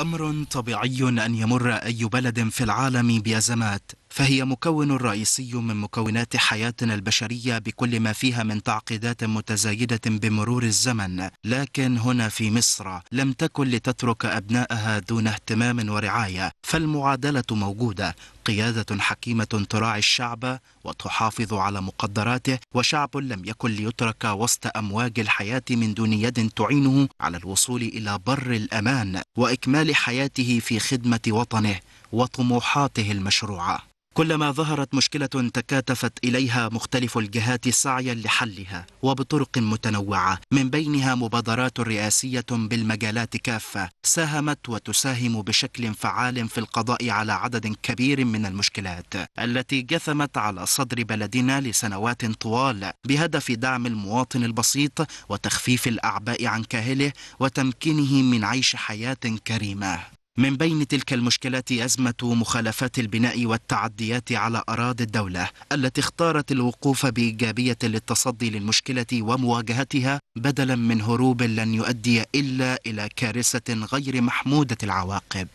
أمر طبيعي أن يمر أي بلد في العالم بأزمات فهي مكون رئيسي من مكونات حياتنا البشرية بكل ما فيها من تعقيدات متزايدة بمرور الزمن لكن هنا في مصر لم تكن لتترك أبنائها دون اهتمام ورعاية فالمعادلة موجودة قيادة حكيمة تراعي الشعب وتحافظ على مقدراته وشعب لم يكن ليترك وسط أمواج الحياة من دون يد تعينه على الوصول إلى بر الأمان وإكمال حياته في خدمة وطنه وطموحاته المشروعه كلما ظهرت مشكلة تكاتفت إليها مختلف الجهات سعيا لحلها وبطرق متنوعة من بينها مبادرات رئاسية بالمجالات كافة ساهمت وتساهم بشكل فعال في القضاء على عدد كبير من المشكلات التي جثمت على صدر بلدنا لسنوات طوال بهدف دعم المواطن البسيط وتخفيف الأعباء عن كاهله وتمكينه من عيش حياة كريمة من بين تلك المشكلات أزمة مخالفات البناء والتعديات على أراضي الدولة التي اختارت الوقوف بإيجابية للتصدي للمشكلة ومواجهتها بدلا من هروب لن يؤدي إلا إلى كارثة غير محمودة العواقب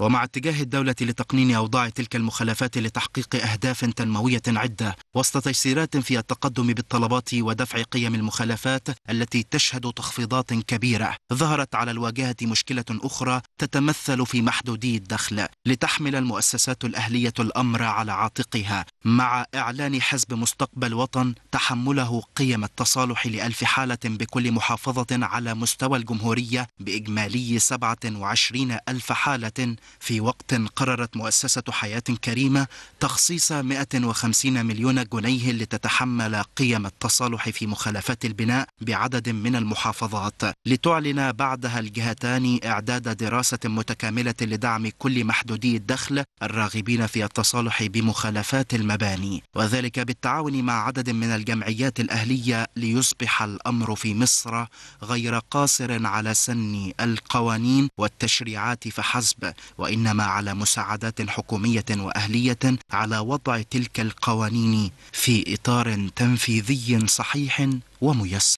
ومع اتجاه الدولة لتقنين أوضاع تلك المخالفات لتحقيق أهداف تنموية عدة وسط تيسيرات في التقدم بالطلبات ودفع قيم المخالفات التي تشهد تخفيضات كبيرة ظهرت على الواجهة مشكلة أخرى تتمثل في محدودي الدخل لتحمل المؤسسات الأهلية الأمر على عاتقها مع إعلان حزب مستقبل وطن تحمله قيم التصالح لألف حالة بكل محافظة على مستوى الجمهورية بإجمالي 27 ألف حالة في وقت قررت مؤسسة حياة كريمة تخصيص 150 مليون جنيه لتتحمل قيم التصالح في مخالفات البناء بعدد من المحافظات لتعلن بعدها الجهتان إعداد دراسة متكاملة لدعم كل محدودي الدخل الراغبين في التصالح بمخالفات المباني وذلك بالتعاون مع عدد من الجمعيات الأهلية ليصبح الأمر في مصر غير قاصر على سن القوانين والتشريعات فحسب وإنما على مساعدات حكومية وأهلية على وضع تلك القوانين في إطار تنفيذي صحيح وميسر